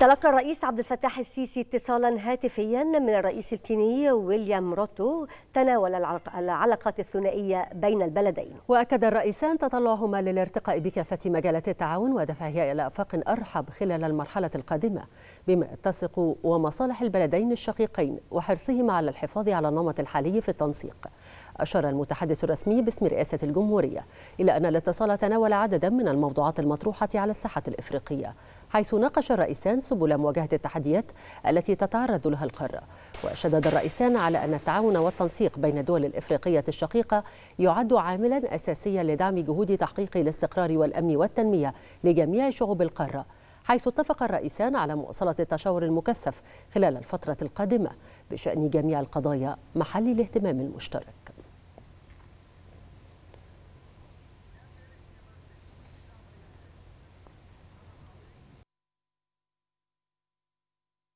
تلقى الرئيس عبد الفتاح السيسي اتصالا هاتفيا من الرئيس الكيني ويليام روتو تناول العلاقات الثنائية بين البلدين وأكد الرئيسان تطلعهما للارتقاء بكافة مجالات التعاون ودفعها إلى آفاق أرحب خلال المرحلة القادمة بما يتسق ومصالح البلدين الشقيقين وحرصهما على الحفاظ على النمط الحالي في التنسيق أشار المتحدث الرسمي باسم رئاسة الجمهورية إلى أن الاتصال تناول عددا من الموضوعات المطروحة على الساحة الإفريقية حيث ناقش الرئيسان سبل مواجهة التحديات التي تتعرض لها القارة وشدد الرئيسان على أن التعاون والتنسيق بين الدول الإفريقية الشقيقة يعد عاملا أساسيا لدعم جهود تحقيق الاستقرار والأمن والتنمية لجميع شعوب القارة حيث اتفق الرئيسان على مواصلة التشاور المكثف خلال الفترة القادمة بشأن جميع القضايا محل الاهتمام المشترك